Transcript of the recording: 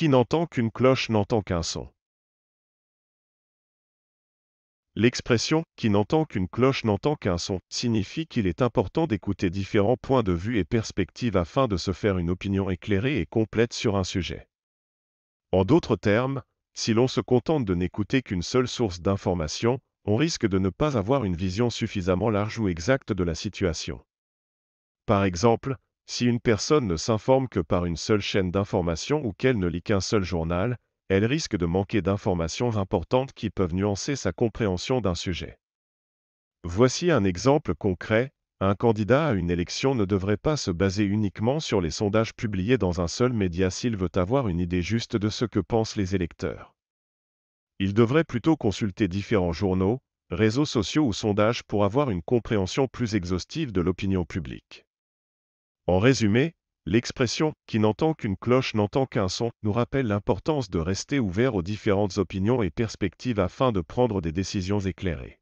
Qui n'entend qu'une cloche n'entend qu'un son. L'expression qui n'entend qu'une cloche n'entend qu'un son signifie qu'il est important d'écouter différents points de vue et perspectives afin de se faire une opinion éclairée et complète sur un sujet. En d'autres termes, si l'on se contente de n'écouter qu'une seule source d'information, on risque de ne pas avoir une vision suffisamment large ou exacte de la situation. Par exemple, si une personne ne s'informe que par une seule chaîne d'information ou qu'elle ne lit qu'un seul journal, elle risque de manquer d'informations importantes qui peuvent nuancer sa compréhension d'un sujet. Voici un exemple concret. Un candidat à une élection ne devrait pas se baser uniquement sur les sondages publiés dans un seul média s'il veut avoir une idée juste de ce que pensent les électeurs. Il devrait plutôt consulter différents journaux, réseaux sociaux ou sondages pour avoir une compréhension plus exhaustive de l'opinion publique. En résumé, l'expression qui n'entend qu'une cloche n'entend qu'un son nous rappelle l'importance de rester ouvert aux différentes opinions et perspectives afin de prendre des décisions éclairées.